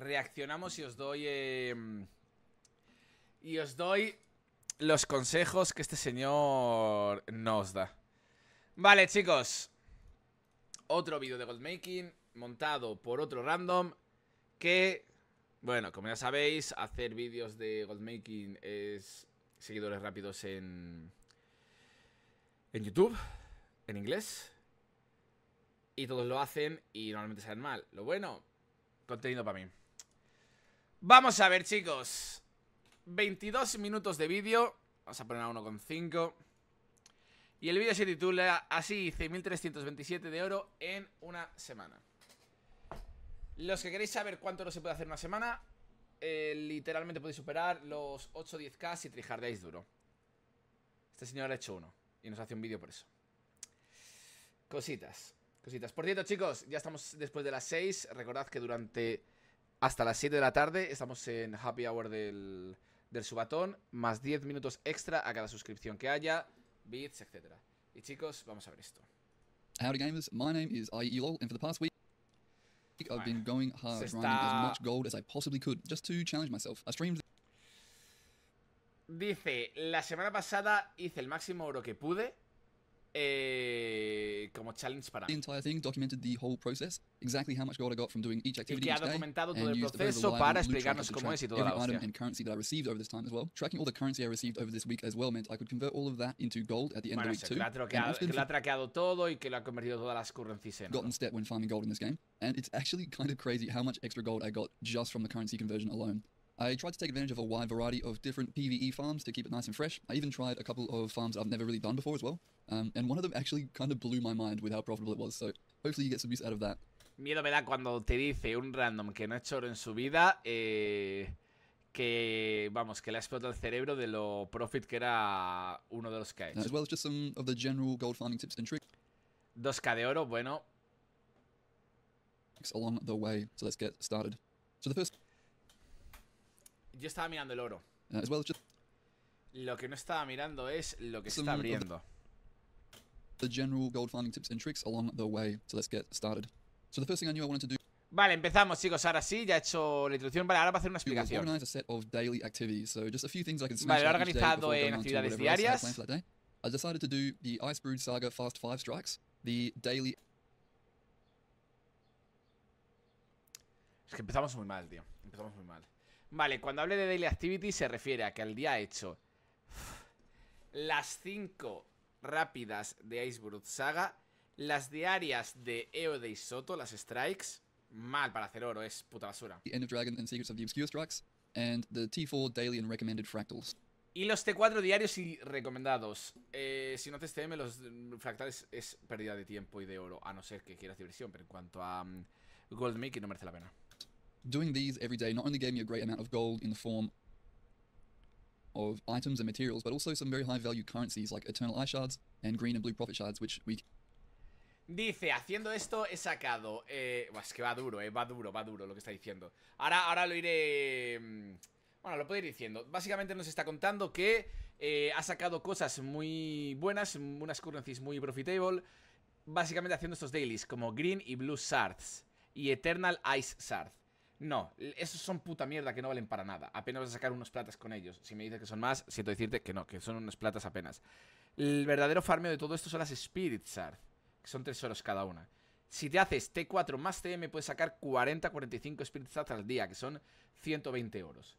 reaccionamos y os doy... Eh, y os doy los consejos que este señor nos da. Vale, chicos. Otro vídeo de goldmaking montado por otro random que... Bueno, como ya sabéis, hacer vídeos de goldmaking es seguidores rápidos en... En YouTube, en inglés. Y todos lo hacen y normalmente salen mal. Lo bueno, contenido para mí. Vamos a ver, chicos 22 minutos de vídeo Vamos a poner a 1,5 Y el vídeo se titula Así hice 1327 de oro en una semana Los que queréis saber cuánto oro se puede hacer en una semana eh, Literalmente podéis superar los 8 10k si trijardeáis duro Este señor ha hecho uno Y nos hace un vídeo por eso Cositas Cositas Por cierto, chicos, ya estamos después de las 6 Recordad que durante hasta las 7 de la tarde. Estamos en happy hour del, del subatón, más 10 minutos extra a cada suscripción que haya, bits, etc. Y chicos, vamos a ver esto. Howdy gamers, my name is IELOL and for the past week I've been going hard, está... grinding as much gold as I possibly could, just to challenge myself. I streamed... Dice, la semana pasada hice el máximo oro que pude, The eh, entire thing documented the whole process, exactly how much gold I got from doing each activity each day, and used the para explicarnos cómo es y toda la item and currency that I received over this time as well. Tracking all the currency I received over this week as well meant I could convert all of that into gold at the end bueno, of week two. Que lo Gotten step when farming gold in this game, and it's actually kind of crazy how much extra gold I got just from the currency conversion alone. I tried to take advantage of a wide variety of different PvE farms to keep it nice and fresh. I even tried a couple of farms I've never really done before as well, um, and one of them actually kind of blew my mind with how profitable it was, so hopefully you get some use out of that. Miedo me da cuando te dice un random que no ha hecho oro en su vida, eh, que, vamos, que le ha explotado el cerebro de lo profit que era uno de los que ha hecho. As well as just some of the general gold farming tips and tricks. 2k de oro, bueno. Along the way, so let's get started. So the first... Yo estaba mirando el oro. Lo que no estaba mirando es lo que se está abriendo. Vale, empezamos, chicos. Ahora sí, ya he hecho la introducción. Vale, ahora va a hacer una explicación. Vale, lo he organizado en actividades diarias. I decided to do the Saga Fast Five Strikes, the daily... Es que empezamos muy mal, tío. Empezamos muy mal. Vale, cuando hable de Daily Activity se refiere a que al día hecho las 5 rápidas de Iceberg Saga, las diarias de Eo de Soto, las strikes, mal para hacer oro, es puta basura. The End of and of the Obscure and the T4 Daily and Recommended Fractals. Y los T4 diarios y recomendados. Eh, si no te TM, los fractales es pérdida de tiempo y de oro, a no ser que quieras diversión, pero en cuanto a mm, gold making no merece la pena. Doing these every day not only gave me a great amount of gold in the form of items and materials, but also some very high value currencies like Eternal Eye Shards and Green and Blue Profit Shards, which we Dice, haciendo esto he sacado eh, Es que va duro, eh, va duro, va duro lo que está diciendo Ahora, ahora lo iré... Mm, bueno, lo puedo ir diciendo Básicamente nos está contando que eh, ha sacado cosas muy buenas Unas currencies muy profitable Básicamente haciendo estos dailies Como Green y Blue Shards Y Eternal Ice Shards no, esos son puta mierda que no valen para nada. Apenas vas a sacar unos platas con ellos. Si me dices que son más, siento decirte que no, que son unos platas apenas. El verdadero farmeo de todo esto son las Spirit Shard, que son tesoros cada una. Si te haces T4 más TM, puedes sacar 40-45 Spirit Shards al día, que son 120 euros.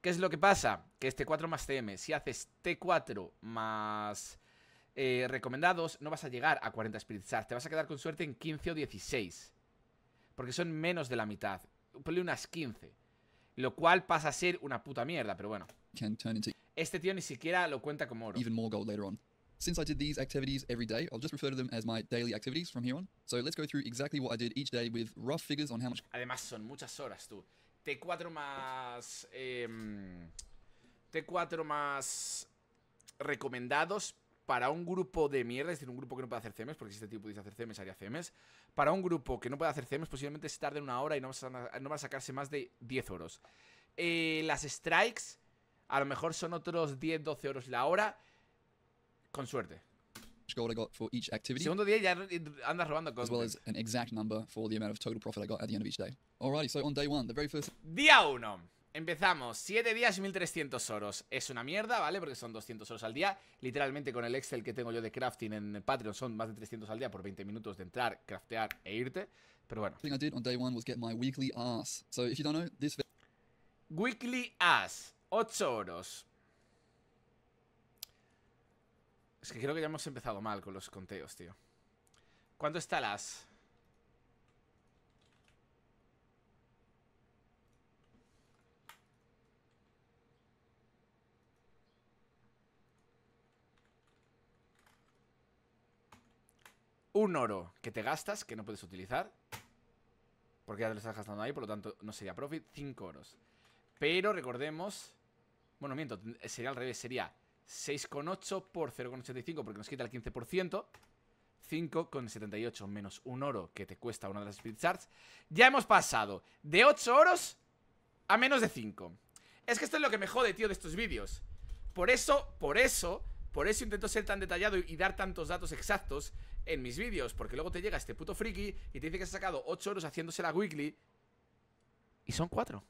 ¿Qué es lo que pasa? Que es este T4 más TM. Si haces T4 más eh, recomendados, no vas a llegar a 40 Spirit Shards. Te vas a quedar con suerte en 15 o 16. Porque son menos de la mitad ponle unas 15. Lo cual pasa a ser una puta mierda, pero bueno. Este tío ni siquiera lo cuenta como oro. Even more gold later on. Since I did these activities every day, I'll just refer to them as my daily activities from here on. So let's go through exactly what I did each day with rough figures on how much... Además son muchas horas, tú. T4 más... Eh, em, T4 más recomendados, para un grupo de mierda, es decir, un grupo que no puede hacer CEMES, porque si este tipo pudiese hacer CMs, haría CMs. Para un grupo que no puede hacer CEMES, posiblemente se tarde una hora y no va a sacarse más de 10 euros. Eh, las strikes, a lo mejor son otros 10, 12 euros la hora. Con suerte. Gold I got for each activity, Segundo día ya andas robando cosas. well an exact number for the amount of total profit I got at the end of each day. Alrighty, so on day one, the very first. Día 1. Empezamos, 7 días, 1300 oros Es una mierda, ¿vale? Porque son 200 oros al día Literalmente con el Excel que tengo yo de crafting en Patreon Son más de 300 al día por 20 minutos de entrar, craftear e irte Pero bueno Weekly ass 8 oros Es que creo que ya hemos empezado mal con los conteos, tío ¿Cuánto está el un oro que te gastas, que no puedes utilizar. Porque ya te lo estás gastando ahí, por lo tanto no sería profit. 5 oros. Pero recordemos... Bueno, miento, sería al revés, sería 6,8 por 0,85 porque nos quita el 15%. 5,78 menos un oro que te cuesta una de las speed Charts. Ya hemos pasado de 8 oros a menos de 5. Es que esto es lo que me jode, tío, de estos vídeos. Por eso, por eso, por eso intento ser tan detallado y dar tantos datos exactos en mis vídeos, porque luego te llega este puto friki y te dice que has sacado 8 euros haciéndose la weekly y son 4.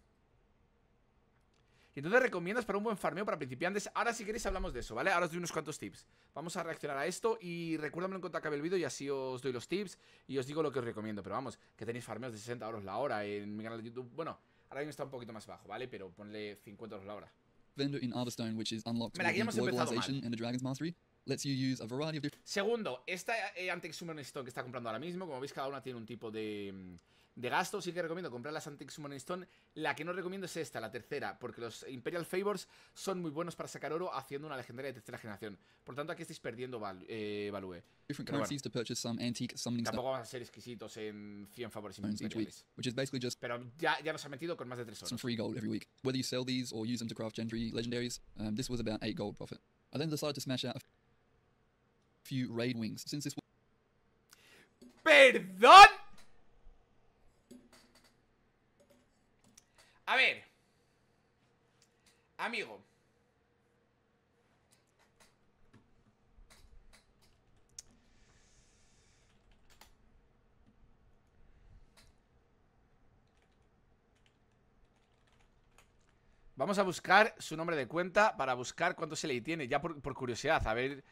Y entonces recomiendas para un buen farmeo para principiantes. Ahora si queréis hablamos de eso, ¿vale? Ahora os doy unos cuantos tips. Vamos a reaccionar a esto y recuérdamelo en cuanto acabe el vídeo y así os doy los tips y os digo lo que os recomiendo. Pero vamos, que tenéis farmeos de 60 euros la hora en mi canal de YouTube. Bueno, ahora mismo está un poquito más bajo, ¿vale? Pero ponle 50 euros la hora. vendor in Arvestone, which is unlocked Mira, with Globalization and the Dragon's Mastery, lets you use a variety of different... Segundo, esta eh, Antex Summoning Stock que está comprando ahora mismo, como veis, cada una tiene un tipo de... Mm, De gasto sí que recomiendo comprar las Antiques Summoning Stone. La que no recomiendo es esta, la tercera, porque los Imperial Favors son muy buenos para sacar oro haciendo una legendaria de tercera generación. Por tanto, aquí estáis perdiendo val eh, value. Different currencies bueno, to purchase some antique summoning Tampoco en 100 favores Pero ya, ya nos ha metido con más de 3 horas. Some free gold every week. Whether you sell these or use them to craft Gendry legendaries, um, this was about 8 gold profit. I then decided to smash out a few raid wings since this. ¡Perdón! A ver. Amigo. Vamos a buscar su nombre de cuenta para buscar cuánto se le tiene, ya por, curiosidad, a ver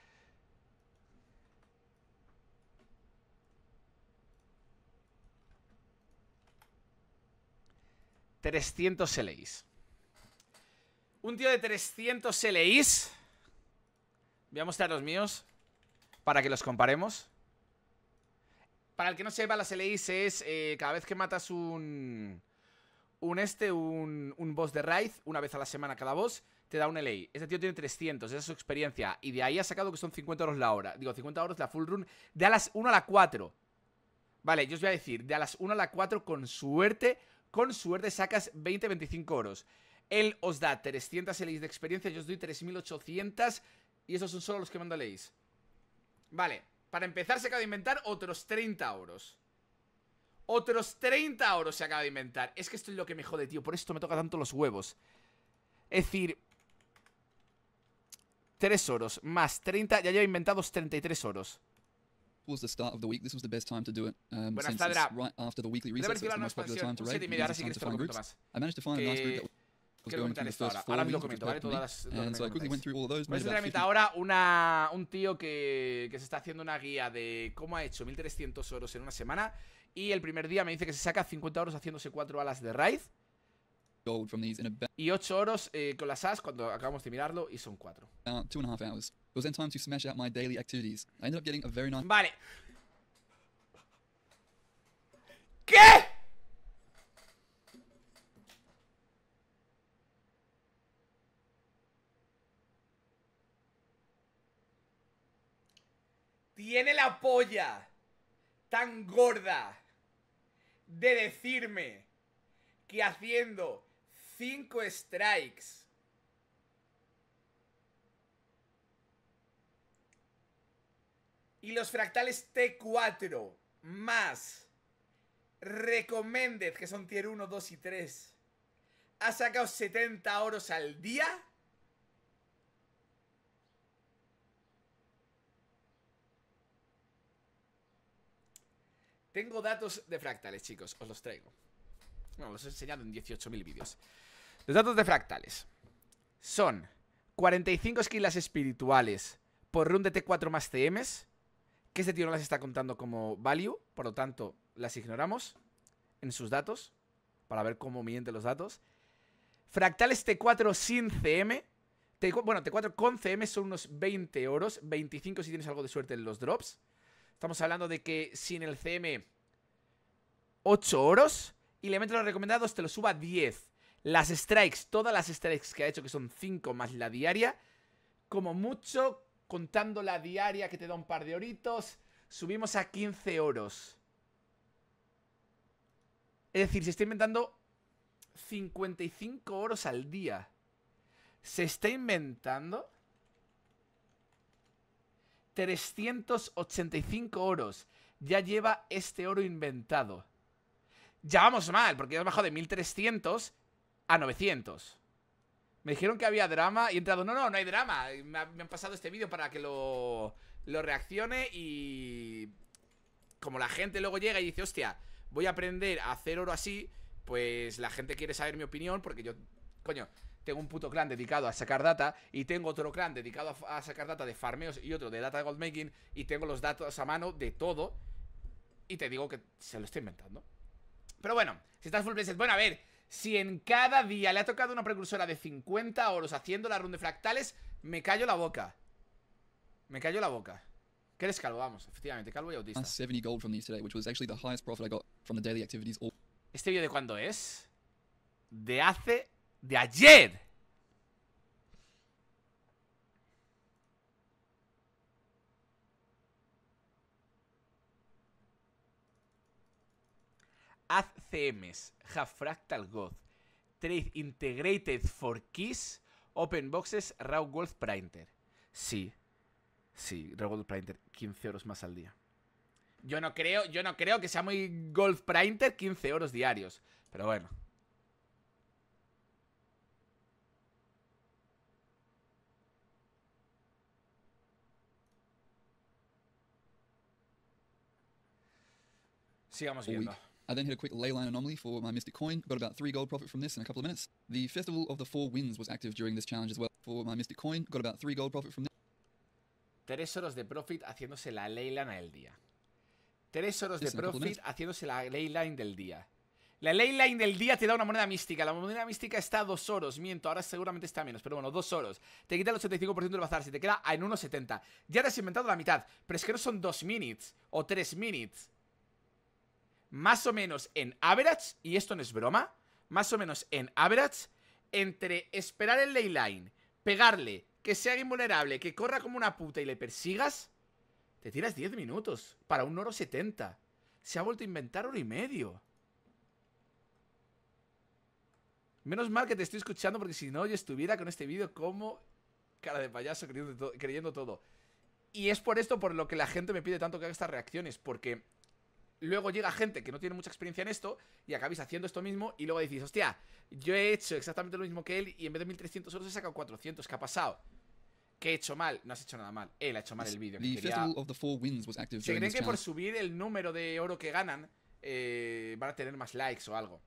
300 LIs. Un tío de 300 LIs. Voy a mostrar los míos para que los comparemos. Para el que no sepa, las LIs es eh, cada vez que matas un... Un este, un, un boss de Raid, una vez a la semana cada boss, te da un LA. Este tío tiene 300, esa es su experiencia. Y de ahí ha sacado que son 50 euros la hora. Digo, 50 euros la full run de a las 1 a la 4. Vale, yo os voy a decir, de a las 1 a la 4 con suerte con suerte sacas 20-25 oros. Él os da 300 leyes de experiencia, yo os doy 3800 y esos son solo los que mando Vale, para empezar se acaba de inventar otros 30 oros. Otros 30 oros se acaba de inventar. Es que esto es lo que me jode, tío. Por esto me toca tanto los huevos. Es decir... 3 oros más 30. Ya lleva inventados 33 oros was the start of the week. This was the best time to do it. Um, Buenas since it's right after the weekly reset, so it's the most popular time to raid. Y media, ahora sí que find groups. Más. I managed to find que... a nice group eh, that was going through the first ahora. four ahora weeks, comento, ¿vale? Todas Las, and so I quickly went through all of those. Voy a meter ahora una, un tío que, que se está haciendo una guía de cómo ha hecho 1.300 oros en una semana y el primer día me dice que se saca 50 oros haciéndose 4 alas de raid. Gold from these in about y 8 oros eh, con las as cuando acabamos de mirarlo y son 4. About two and a half hours. It was then time to smash out my daily activities. I ended up getting a very nice... Vale. ¿Qué? Tiene la polla tan gorda de decirme que haciendo Cinco strikes Y los fractales T4 más recommended, que son tier 1, 2 y 3, ha sacado 70 oros al día. Tengo datos de fractales, chicos, os los traigo. Bueno, los he enseñado en 18.000 vídeos. Los datos de fractales son 45 esquilas espirituales por run de T4 más TMs, que este tío no las está contando como value, por lo tanto, las ignoramos en sus datos, para ver cómo miente los datos. Fractales T4 sin CM. bueno, T4 con CM son unos 20 oros. 25 si tienes algo de suerte en los drops. Estamos hablando de que sin el CM, 8 oros. Y le meto los recomendados, te lo suba 10. Las strikes, todas las strikes que ha hecho, que son 5 más la diaria, como mucho contando la diaria que te da un par de oritos, subimos a 15 oros. Es decir, se está inventando 55 oros al día. Se está inventando 385 oros. Ya lleva este oro inventado. Ya vamos mal, porque hemos bajado de 1300 a 900. Me dijeron que había drama y he entrado, no, no, no hay drama. Me, han pasado este vídeo para que lo, reaccione y... Como la gente luego llega y dice, hostia, voy a aprender a hacer oro así, pues la gente quiere saber mi opinión porque yo, coño, tengo un puto clan dedicado a sacar data y tengo otro clan dedicado a, sacar data de farmeos y otro de data de making y tengo los datos a mano de todo y te digo que se lo estoy inventando. Pero bueno, si estás full preset, bueno, a ver, si en cada día le ha tocado una precursora de 50 oros haciendo la run de fractales, me callo la boca. Me callo la boca. Que eres calvo, vamos, efectivamente, calvo y autista. ¿Este vídeo de cuándo es? De hace... de ayer. Haz CMs. Half fractal goth, trade integrated for keys, open boxes, raw Golf printer. Sí, sí, raw Golf printer, 15 euros más al día. Yo no creo, yo no creo que sea muy golf printer 15 euros diarios, pero bueno. Sigamos viendo. I then hit a quick Leyline Anomaly for my Mystic Coin, got about 3 gold profit from this in a couple of minutes. The Festival of the Four Winds was active during this challenge as well for my Mystic Coin, got about 3 gold profit from this. 3 horas de profit haciéndose la Leyline del día. 3 horas de profit haciéndose la Leyline del día. La leyline del día te da una moneda mística. La moneda mística está a 2 oros. Miento, ahora seguramente está a menos, pero bueno, 2 oros. Te quita el 85% del bazar, Si te queda en 1,70. Ya te has inventado la mitad, pero es que no son 2 minutes o 3 minutes más o menos en average, y esto no es broma, más o menos en average, entre esperar el leyline, pegarle, que sea invulnerable, que corra como una puta y le persigas, te tiras 10 minutos para un oro 70. Se ha vuelto a inventar oro y medio. Menos mal que te estoy escuchando porque si no yo estuviera con este vídeo como cara de payaso creyendo todo. Y es por esto por lo que la gente me pide tanto que haga estas reacciones, porque luego llega gente que no tiene mucha experiencia en esto y acabáis haciendo esto mismo y luego decís, hostia, yo he hecho exactamente lo mismo que él y en vez de 1300 euros he sacado 400, ¿qué ha pasado? ¿Qué he hecho mal? No has hecho nada mal. Él ha hecho mal el vídeo. ¿Se creen que por subir el número de oro que ganan eh, van a tener más likes o algo?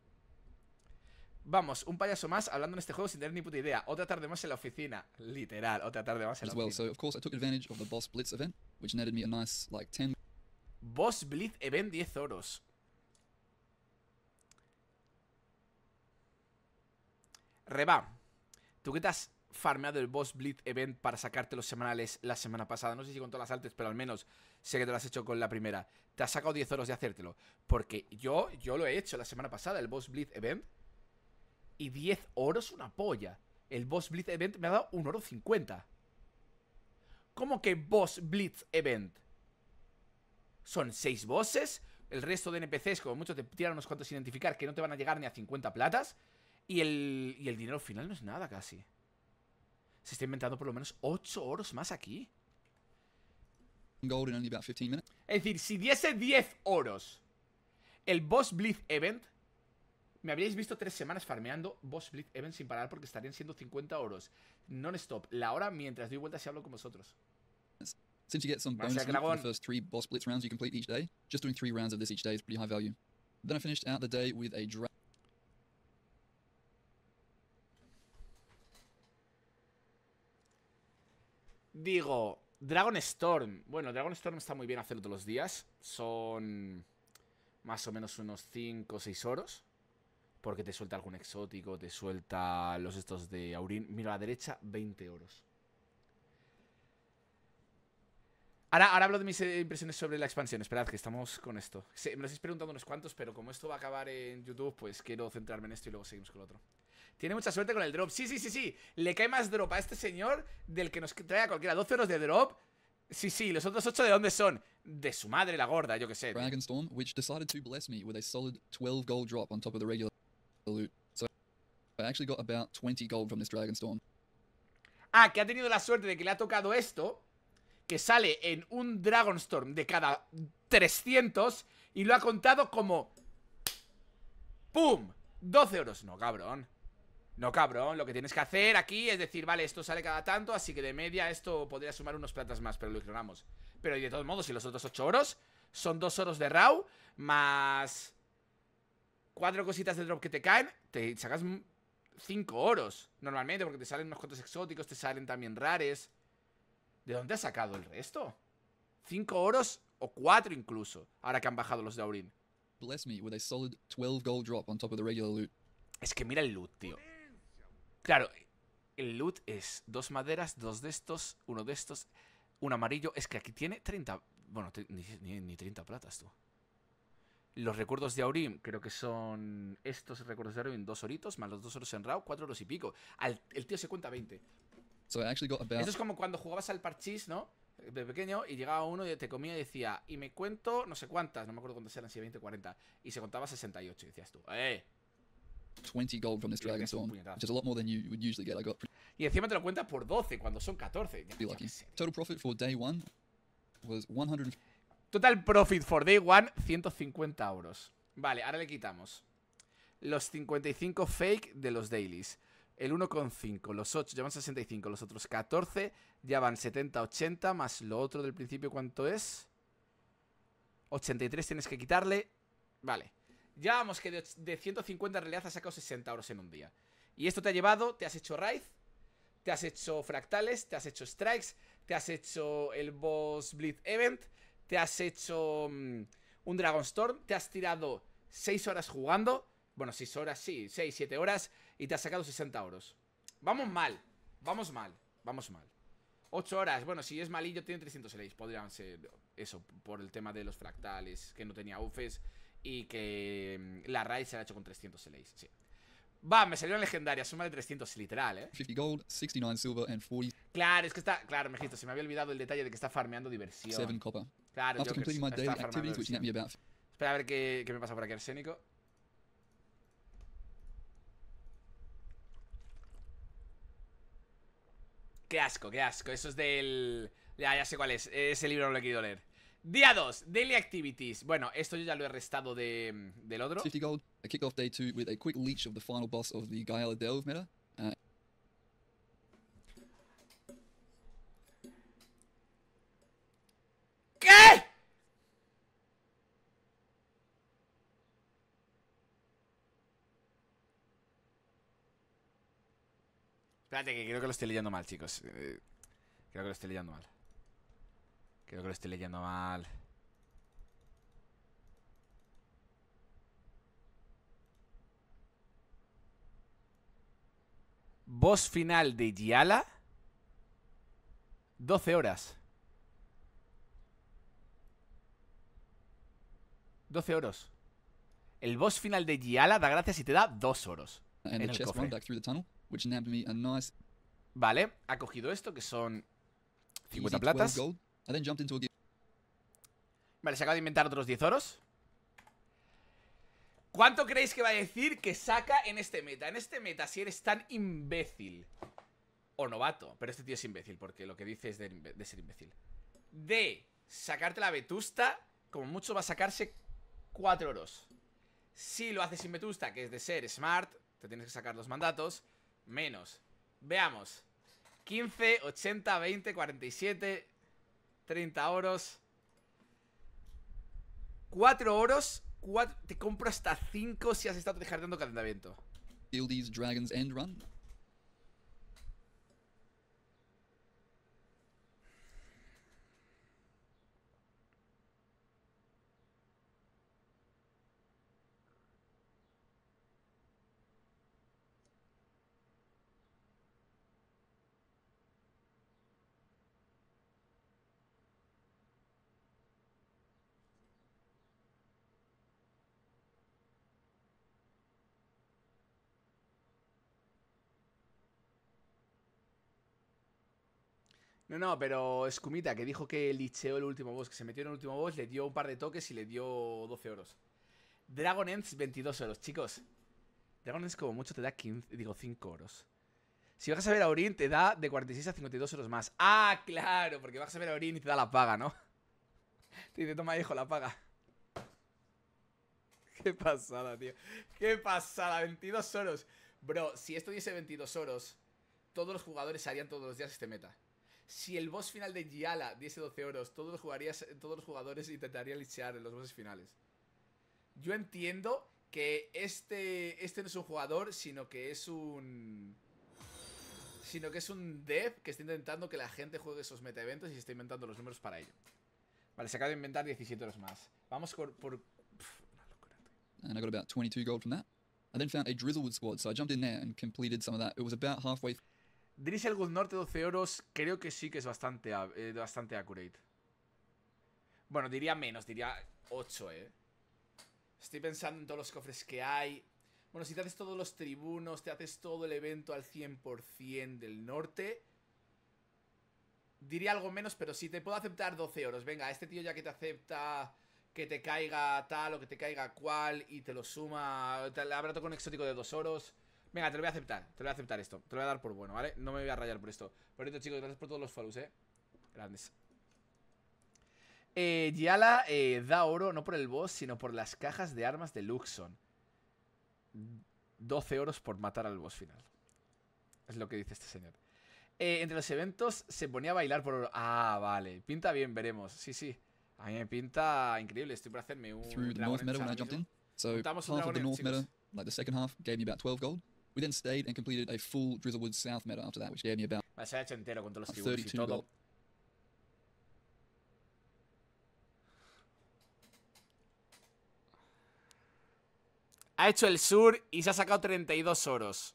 Vamos, un payaso más hablando en este juego sin tener ni puta idea. Otra tarde más en la oficina. Literal, otra tarde más en la oficina. Boss Blitz Event 10 oros. Reba, tú que te has farmeado el Boss Blitz Event para sacarte los semanales la semana pasada. No sé si con todas las artes, pero al menos sé que te lo has hecho con la primera. Te has sacado 10 oros de hacértelo. Porque yo, yo lo he hecho la semana pasada, el Boss Blitz Event. Y 10 oros una polla. El Boss Blitz Event me ha dado un oro 50. ¿Cómo que Boss Blitz Event? son 6 bosses. El resto de NPCs, como muchos te tiran unos cuantos a identificar que no te van a llegar ni a 50 platas. Y el, y el dinero final no es nada casi. Se está inventando por lo menos 8 oros más aquí. Es decir, si diese 10 oros el Boss Blitz Event, me habríais visto 3 semanas farmeando Boss Blitz Event sin parar porque estarían siendo 50 oros non-stop la hora mientras doy vueltas y hablo con vosotros. Since you get some bonus for the first three boss blitz rounds you complete each day, just doing three rounds of this each day is pretty high value. Then I finished out the day with a dragon. Digo, Dragon Storm. Bueno, Dragon Storm está muy bien hacerlo todos los días. Son más o menos unos 5 o 6 oros. Porque te suelta algún exótico, te suelta los estos de Aurin. Mira a la derecha, 20 oros. Ahora, hablo de mis eh, impresiones sobre la expansión. Esperad, que estamos con esto. me lo estáis preguntando unos cuantos, pero como esto va a acabar en YouTube, pues quiero centrarme en esto y luego seguimos con lo otro. Tiene mucha suerte con el drop. Sí, sí, sí, sí. Le cae más drop a este señor del que nos trae a cualquiera. 12 euros de drop. Sí, sí, los otros 8 de dónde son? De su madre la gorda, yo que sé. which decided to bless me with a solid 12 gold drop on top of the regular Ah, que ha tenido la suerte de que le ha tocado esto que sale en un Dragonstorm de cada 300 y lo ha contado como... ¡Pum! 12 euros. No, cabrón. No, cabrón, lo que tienes que hacer aquí es decir, vale, esto sale cada tanto, así que de media esto podría sumar unos platas más, pero lo ignoramos. Pero de todos modos, si los otros 8 oros son 2 oros de RAW, más cuatro cositas de drop que te caen, te sacas 5 oros normalmente, porque te salen unos cuantos exóticos, te salen también rares. ¿De dónde ha sacado el resto? Cinco oros o cuatro incluso, ahora que han bajado los de loot. Es que mira el loot, tío. Claro, el loot es dos maderas, dos de estos, uno de estos, un amarillo. Es que aquí tiene 30... Bueno, ni, 30 platas, tú. Los recuerdos de Aurim, creo que son estos recuerdos de Aurim, dos oritos, más los dos oros en Rao, cuatro oros y pico. el tío se cuenta 20. So Eso es como cuando jugabas al parchís, ¿no? de pequeño y llegaba uno y te comía y decía, y me cuento no sé cuántas, no me acuerdo cuántas eran, si 20 o 40, y se contaba 68 y decías tú, ¡eh! 20 gold from this dragon a lot more than you would y encima te lo cuentas por 12 cuando son 14. Total profit for day one was 100... Total profit for day one, 150 euros. Vale, ahora le quitamos los 55 fake de los dailies el 1,5, los 8 ya van 65, los otros 14 ya van 70, 80, más lo otro del principio, ¿cuánto es? 83 tienes que quitarle. Vale. Ya vamos que de, 150 en realidad has sacado 60 euros en un día. Y esto te ha llevado, te has hecho Raid, te has hecho Fractales, te has hecho Strikes, te has hecho el Boss Blitz Event, te has hecho mm, un Dragon Storm, te has tirado 6 horas jugando. Bueno, 6 horas, sí, 6, 7 horas y te ha sacado 60 euros. Vamos mal, vamos mal, vamos mal. 8 horas, bueno, si es malillo tiene 300 LAs. Podrían ser eso, por el tema de los fractales Que no tenía UFES Y que mm, la raid se la ha hecho con 300 LAs. sí Va, me salió una legendaria, suma de 300, literal, ¿eh? Claro, es que está... Claro, mejito, se me había olvidado el detalle de que está farmeando diversión. Claro, After que my daily Espera a ver qué, qué me pasa por aquí, arsénico. Qué asco, qué asco. Eso es del... Ya, ya sé cuál es. Ese libro no lo he querido leer. Día 2, Daily Activities. Bueno, esto yo ya lo he restado de, del otro. 50 gold, a kickoff day 2 with a quick leech of the final boss of the Gaia Delve meta. Espérate, que creo que lo estoy leyendo mal, chicos. Eh, creo que lo estoy leyendo mal. Creo que lo estoy leyendo mal. Boss final de Giala. 12 horas. 12 oros. El boss final de Giala da gracias y te da 2 oros. en el cofre. Vale, ha cogido esto, que son 50 platas. Vale, se acaba de inventar otros 10 oros. ¿Cuánto creéis que va a decir que saca en este meta? En este meta, si eres tan imbécil o novato, pero este tío es imbécil, porque lo que dice es de, ser imbécil. De sacarte la vetusta, como mucho va a sacarse 4 oros. Si lo haces sin vetusta, que es de ser smart, te tienes que sacar los mandatos menos. Veamos. 15, 80, 20, 47, 30 oros. 4 oros. 4, te compro hasta 5 si has estado dejando calentamiento. Kill these dragons and run. No, no, pero Escumita, que dijo que licheó el último boss, que se metió en el último boss, le dio un par de toques y le dio 12 euros. Dragon Ends, 22 euros, chicos. Dragon Ends como mucho te da 15, digo 5 oros Si vas a ver a Orin, te da de 46 a 52 euros más. ¡Ah, claro! Porque vas a ver a Orin y te da la paga, ¿no? Te dice, toma, hijo, la paga. Qué pasada, tío. Qué pasada, 22 oros. Bro, si esto diese 22 oros, todos los jugadores harían todos los días este meta. Si el boss final de Giala diese 12 euros, todos los, jugadores intentarían lichear en los bosses finales. Yo entiendo que este, este, no es un jugador, sino que es un... Sino que es un dev que está intentando que la gente juegue esos meta-eventos y se está inventando los números para ello. Vale, se acaba de inventar 17 euros más. Vamos por... por una locura, And I got about 22 gold from that. I then found a Drizzlewood squad, so I jumped in there and completed some of that. It was about halfway... Drizzle Good Norte 12 oros creo que sí que es bastante, eh, bastante accurate. Bueno, diría menos, diría 8, eh. Estoy pensando en todos los cofres que hay. Bueno, si te haces todos los tribunos, te haces todo el evento al 100% del norte. Diría algo menos, pero si te puedo aceptar 12 euros. Venga, este tío ya que te acepta que te caiga tal o que te caiga cual y te lo suma. Te, habrá con exótico de 2 oros. Venga, te lo voy a aceptar, te lo voy a aceptar esto Te lo voy a dar por bueno, ¿vale? No me voy a rayar por esto Por esto, chicos, gracias por todos los follows, ¿eh? Grandes eh, Yala eh, da oro no por el boss, sino por las cajas de armas de Luxon 12 oros por matar al boss final Es lo que dice este señor eh, Entre los eventos se ponía a bailar por oro Ah, vale, pinta bien, veremos Sí, sí, a mí me pinta increíble Estoy por hacerme un... Through the north meadow So, like the second half, gave me about 12 gold se ha hecho entero con todos los tiburones y todo. Ha hecho el sur y se ha sacado 32 oros.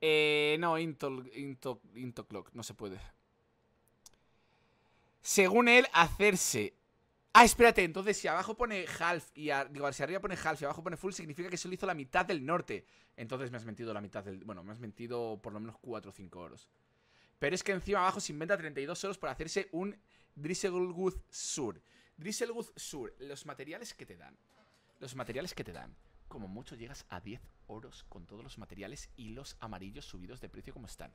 Eh, no, Intoclock into, no se puede. Según él, hacerse Ah, espérate, entonces si abajo pone half y digo, arriba pone half y abajo pone full, significa que solo hizo la mitad del norte. Entonces me has mentido la mitad del. Bueno, me has mentido por lo menos 4 o 5 oros. Pero es que encima abajo se inventa 32 oros para hacerse un Drizzlewood Sur. Drizzlewood Sur, los materiales que te dan. Los materiales que te dan. Como mucho llegas a 10 oros con todos los materiales y los amarillos subidos de precio como están.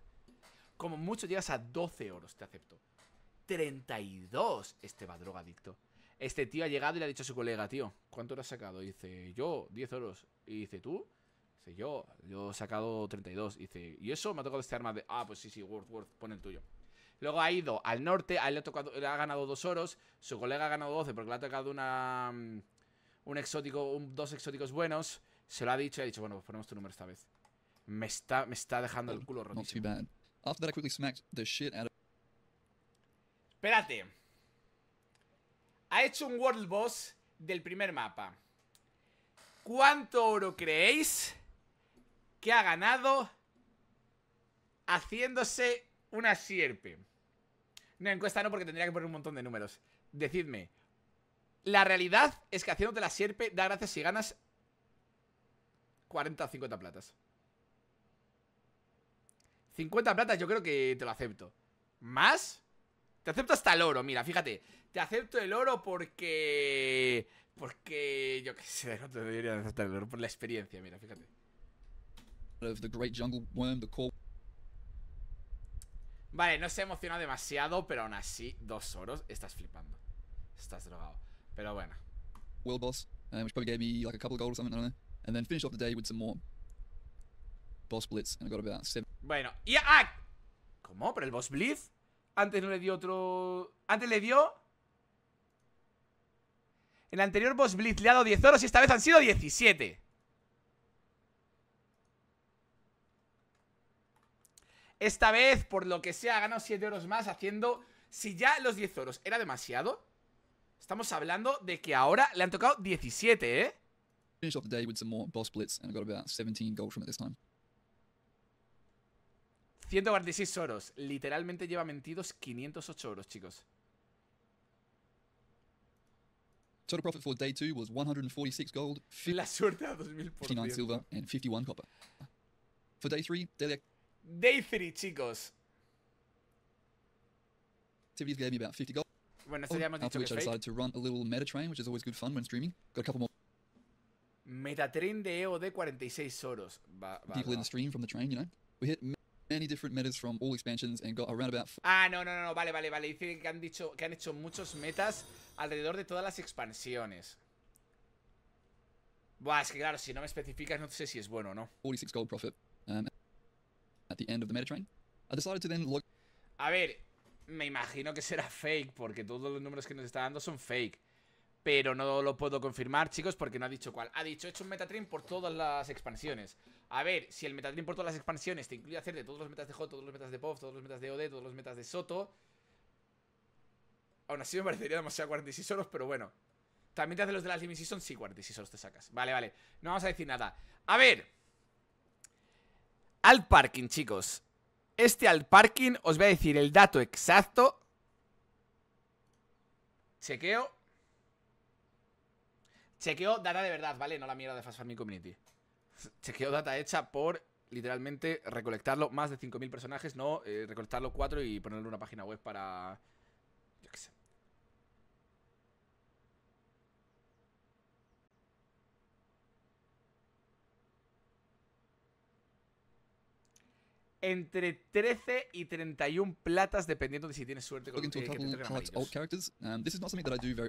Como mucho llegas a 12 oros, te acepto. 32, este va drogadicto. Este tío ha llegado y le ha dicho a su colega, tío, ¿cuánto lo has sacado? dice, yo, 10 oros Y dice, ¿tú? Dice, yo, yo he sacado 32. Y dice, ¿y eso? Me ha tocado este arma de. Ah, pues sí, sí, Worth, Worth, pon el tuyo. Luego ha ido al norte, a le ha, ganado 2 oros. Su colega ha ganado 12 porque le ha tocado una. Mm, un exótico, dos exóticos buenos. Se lo ha dicho y ha dicho, bueno, pues ponemos tu número esta vez. Me está, me está dejando el oh, culo rotísimo. Espérate ha hecho un World Boss del primer mapa. ¿Cuánto oro creéis que ha ganado haciéndose una sierpe? No, encuesta no, porque tendría que poner un montón de números. Decidme. La realidad es que haciéndote la sierpe da gracias si ganas 40 o 50 platas. 50 platas yo creo que te lo acepto. ¿Más? Te acepto hasta el oro, mira, fíjate te acepto el oro porque... Porque yo qué sé, no te debería aceptar el oro por la experiencia, mira, fíjate. Vale, no se ha emocionado demasiado, pero aún así, dos oros, estás flipando. Estás drogado. Pero bueno. Will boss, um, which probably gave me like a couple of gold or something, I don't know. And then finished off the day with some more boss blitz, and I got about seven. Bueno, y ah, ¿cómo? ¿Pero el boss blitz? Antes no le dio otro. Antes le dio el anterior boss Blitz le ha dado 10 oros y esta vez han sido 17. Esta vez, por lo que sea, ha ganado 7 oros más haciendo... Si ya los 10 oros era demasiado, estamos hablando de que ahora le han tocado 17, ¿eh? 146 oros. Literalmente lleva mentidos 508 oros, chicos. Total profit for day two was 146 gold, 59 silver, and 51 copper. For day three, daily Day three, chicos. activities gave me about 50 gold. Bueno, oh, after which I decided to run a little meta train, which is always good fun when streaming. Got a couple more. Metatrain de EOD 46 oros. Va, va, People va. in the stream from the train, you know. We hit Ah, no, no, no, vale, vale, vale. Dice que han dicho que han hecho muchos metas alrededor de todas las expansiones. Buah, es que claro, si no me especificas no sé si es bueno o no. A ver, me imagino que será fake porque todos los números que nos está dando son fake pero no lo puedo confirmar, chicos, porque no ha dicho cuál. Ha dicho, he hecho un Metatrim por todas las expansiones. A ver, si el Metatrim por todas las expansiones te incluye hacer de todos los metas de Hot, todos los metas de Pop, todos los metas de OD, todos los metas de Soto... Aún así me parecería demasiado 46 solos, pero bueno. También te hace los de las Living Season, sí, 46 te sacas. Vale, vale, no vamos a decir nada. A ver... Alt Parking, chicos. Este Alt Parking, os voy a decir el dato exacto. Chequeo. Chequeo data de verdad, ¿vale? No la mierda de Fast Farming Community. Chequeo data hecha por literalmente recolectarlo más de 5.000 personajes, no eh, recolectarlo 4 y en una página web para... Yo qué sé. entre 13 y 31 platas dependiendo de si tienes suerte con eh, que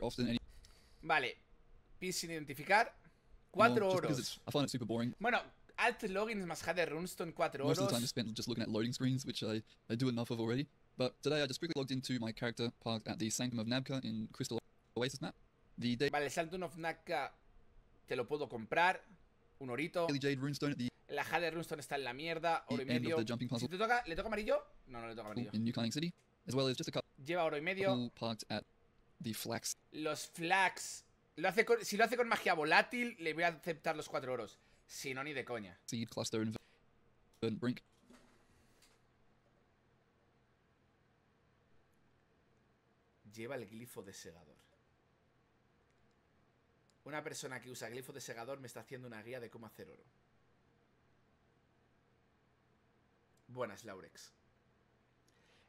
um, Vale. Pis sin identificar. 4 oros. Bueno, alt logins más jade runestone 4 oros. Most of the time I spent just looking at loading screens, which I, I do enough of already. But today I just quickly logged into my character parked at the Sanctum of Nabka in Crystal Oasis map. The day vale, Sanctum of Nabka te lo puedo comprar. Un orito. Jade Runestone, the la Jade Runestone está en la mierda. E oro y medio. Si te toca, ¿Le toca amarillo? No, no le toca amarillo. In New City, as well as just a couple Lleva oro y medio. Parked at the flax. Los flax si lo hace con magia volátil, le voy a aceptar los cuatro oros. Si no, ni de coña. Lleva el glifo de segador. Una persona que usa glifo de segador me está haciendo una guía de cómo hacer oro. Buenas, Laurex.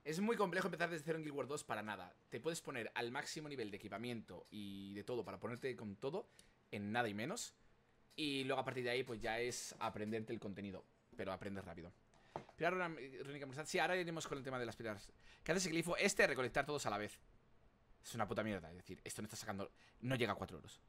Es muy complejo empezar desde cero en Guild Wars 2 para nada. Te puedes poner al máximo nivel de equipamiento y de todo para ponerte con todo en nada y menos. Y luego a partir de ahí pues ya es aprenderte el contenido, pero aprendes rápido. Pero eh, ahora, sí, ahora iremos con el tema de las piedras. ¿Qué hace ese glifo? Este, recolectar todos a la vez. Es una puta mierda, es decir, esto no está sacando... No llega a 4 euros.